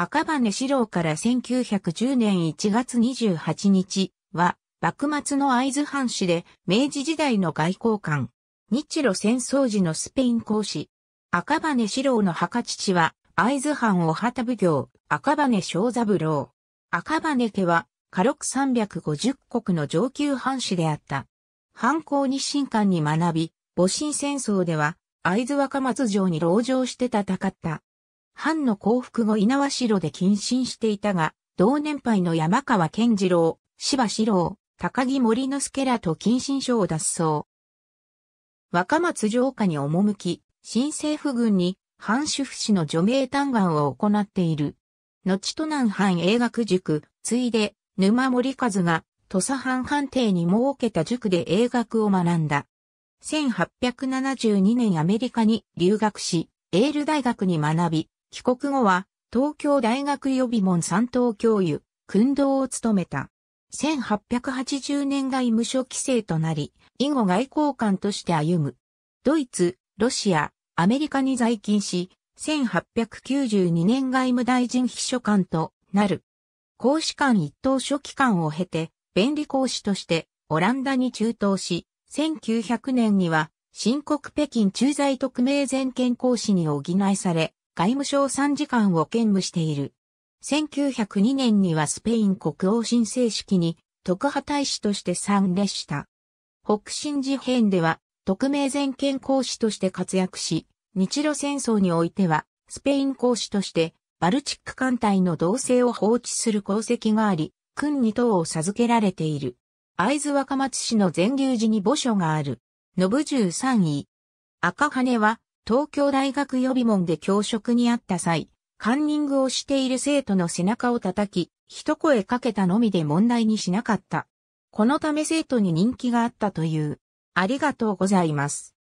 赤羽四郎から1910年1月28日は、幕末の会津藩士で明治時代の外交官。日露戦争時のスペイン公使。赤羽四郎の墓父は、会津藩お旗奉行、赤羽正三郎。赤羽家は、家禄百五十国の上級藩士であった。藩校日進館に学び、戊辰戦争では、会津若松城に籠城して戦った。藩の降伏後稲葉城で謹慎していたが、同年配の山川健次郎、芝四郎、高木森之助らと謹慎書を脱走。若松城下に赴き、新政府軍に藩主府士の除名嘆願を行っている。後都南藩英学塾、ついで沼森和が土佐藩藩邸に設けた塾で英学を学んだ。1872年アメリカに留学し、エール大学に学び、帰国後は、東京大学予備門三等教諭、訓導を務めた。1880年代無所規制となり、以後外交官として歩む。ドイツ、ロシア、アメリカに在勤し、1892年外務大臣秘書官となる。公使館一等書記官を経て、便利公使としてオランダに中東し、1900年には、新国北京駐在特命全権公使に補いされ、外務省参事官を兼務している。1902年にはスペイン国王新正式に特派大使として参列した。北新事変では特命全権公使として活躍し、日露戦争においてはスペイン公使としてバルチック艦隊の同性を放置する功績があり、君に等を授けられている。会津若松市の全流寺に墓所がある。信十三位。赤羽は東京大学予備門で教職にあった際、カンニングをしている生徒の背中を叩き、一声かけたのみで問題にしなかった。このため生徒に人気があったという。ありがとうございます。